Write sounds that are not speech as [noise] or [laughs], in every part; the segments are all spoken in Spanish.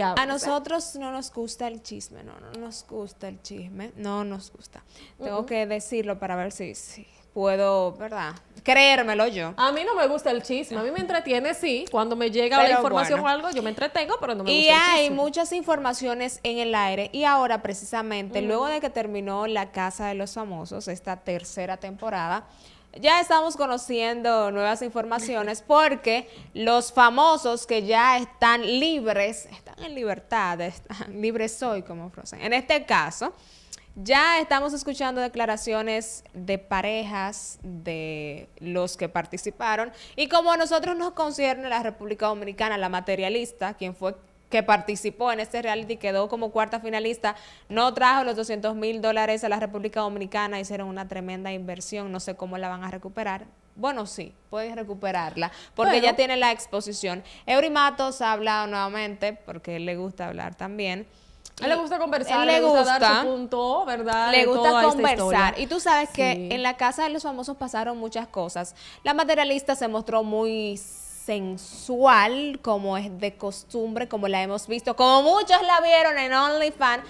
A pues, nosotros no nos gusta el chisme, no, no nos gusta el chisme, no nos gusta. Tengo que decirlo para ver si, si, puedo, ¿verdad? Creérmelo yo. A mí no me gusta el chisme, a mí me entretiene, sí. Cuando me llega la información o algo, yo me entretengo, pero no me gusta. el chisme Y hay muchas informaciones en el aire y ahora precisamente, mm. luego de que terminó La Casa de los Famosos, esta tercera temporada, ya estamos conociendo nuevas informaciones porque los famosos que ya están libres, están en libertad, están libres hoy como Frozen. En este caso, ya estamos escuchando declaraciones de parejas de los que participaron y como a nosotros nos concierne la República Dominicana, la materialista, quien fue que participó en este reality, quedó como cuarta finalista, no trajo los 200 mil dólares a la República Dominicana, hicieron una tremenda inversión, no sé cómo la van a recuperar. Bueno, sí, pueden recuperarla, porque ya tiene la exposición. Eury Matos ha hablado nuevamente, porque él le gusta hablar también. A él le gusta conversar, le, gusta, dar su punto, ¿verdad? Le gusta conversar. Y tú sabes que en la casa de los famosos pasaron muchas cosas. La materialista se mostró muy sensual, como es de costumbre, como la hemos visto, como muchos la vieron en OnlyFans.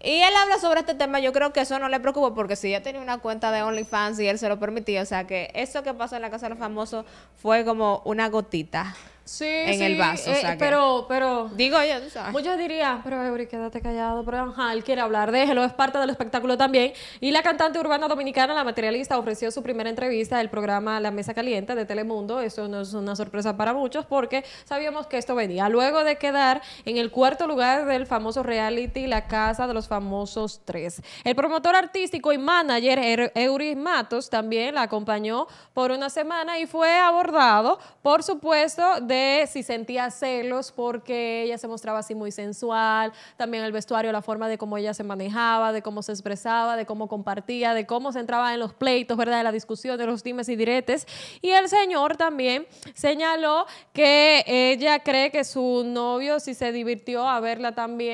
Y él habla sobre este tema, yo creo que eso no le preocupa porque si ya tenía una cuenta de OnlyFans y él se lo permitía, o sea que eso que pasó en la casa de los famosos fue como una gotita sí, en el vaso. Eh, pero, Digo yo, Muchos dirían, pero Eury, quédate callado, pero ajá, él quiere hablar, déjelo, es parte del espectáculo también. Y la cantante urbana dominicana, la materialista, ofreció su primera entrevista del programa La Mesa Caliente de Telemundo. eso no es una sorpresa para muchos porque sabíamos que esto venía. Luego de quedar en el cuarto lugar del famoso reality La Casa de los Famosos Tres, El promotor artístico y manager Eury Matos también la acompañó por una semana y fue abordado, por supuesto, de si sentía celos porque ella se mostraba así muy sensual, también el vestuario, la forma de cómo ella se manejaba, de cómo se expresaba, de cómo compartía, de cómo se entraba en los pleitos, ¿verdad? De la discusión, de los dimes y diretes. Y el señor también señaló que ella cree que su novio sí se divirtió a verla también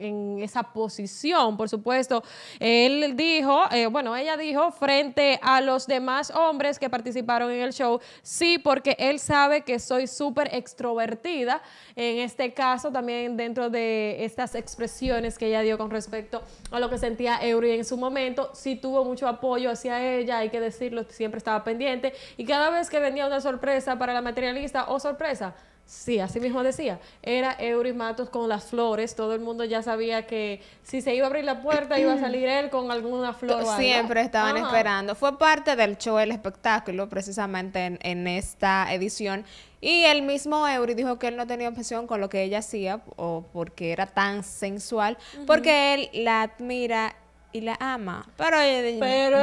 en, esa posición, por supuesto. Él dijo, eh, bueno, ella dijo frente a los demás hombres que participaron en el show, sí, porque él sabe que soy su súper extrovertida, en este caso también dentro de estas expresiones que ella dio con respecto a lo que sentía Eury en su momento, sí tuvo mucho apoyo hacia ella, hay que decirlo, siempre estaba pendiente y cada vez que venía una sorpresa para la materialista o oh, sorpresa, Sí, así mismo decía. Era Euris Matos con las flores. Todo el mundo ya sabía que si se iba a abrir la puerta iba a [clears throat] salir él con alguna flor. Siempre estaban esperando. Fue parte del show, el espectáculo, precisamente en, esta edición. Y el mismo Eury dijo que él no tenía obsesión con lo que ella hacía o porque era tan sensual, porque él la admira y la ama. Pero, eh,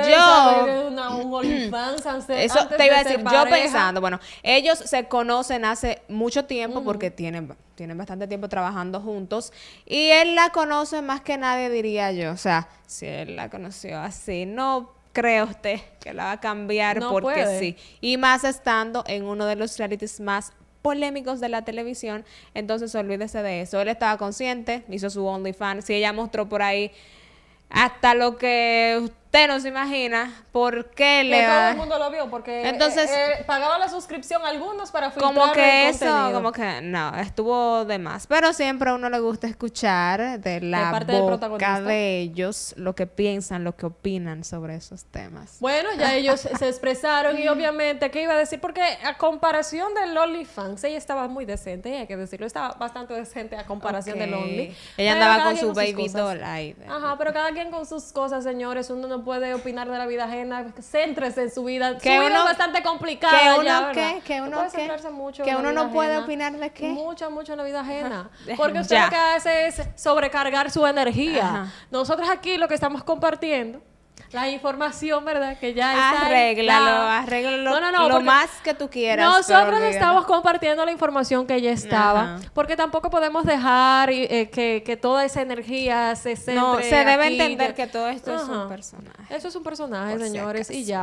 yo. [clears throat] eso te iba a decir, yo pensando, bueno, ellos se conocen hace mucho tiempo mm. porque tienen, tienen bastante tiempo trabajando juntos y él la conoce más que nadie, diría yo. O sea, si él la conoció así, no creo usted que la va a cambiar porque sí. Y más estando en uno de los realities más polémicos de la televisión, entonces olvídese de eso. Él estaba consciente, hizo su OnlyFans, si ella mostró por ahí hasta lo que no se imagina por qué le Todo el mundo lo vio porque Entonces, eh, eh, pagaba la suscripción a algunos para filtrar Como que eso, como que no, estuvo de más. Pero siempre a uno le gusta escuchar de la boca de ellos lo que piensan, lo que opinan sobre esos temas. Bueno, ya ellos se expresaron y [laughs] obviamente, ¿qué iba a decir? Porque a comparación del OnlyFans, ella estaba muy decente, hay que decirlo, estaba bastante decente a comparación de del Only. Ella andaba con su baby doll Ajá, pero cada quien con sus cosas, señores, uno no puede opinar de la vida ajena, céntrese en su vida. Que su vida es bastante complicada. Que uno, no que uno no puede opinar de qué. Mucho, mucho la vida ajena. Porque usted lo que hace es sobrecargar su energía. Nosotros aquí lo que estamos compartiendo la información, ¿verdad? Que ya está. Arréglalo, arréglalo lo más que tú quieras. Nosotros estamos compartiendo la información que ya estaba, porque tampoco podemos dejar eh, que, que, toda esa energía se centre No, se debe entender que todo esto es un personaje. Eso es un personaje, señores, y ya.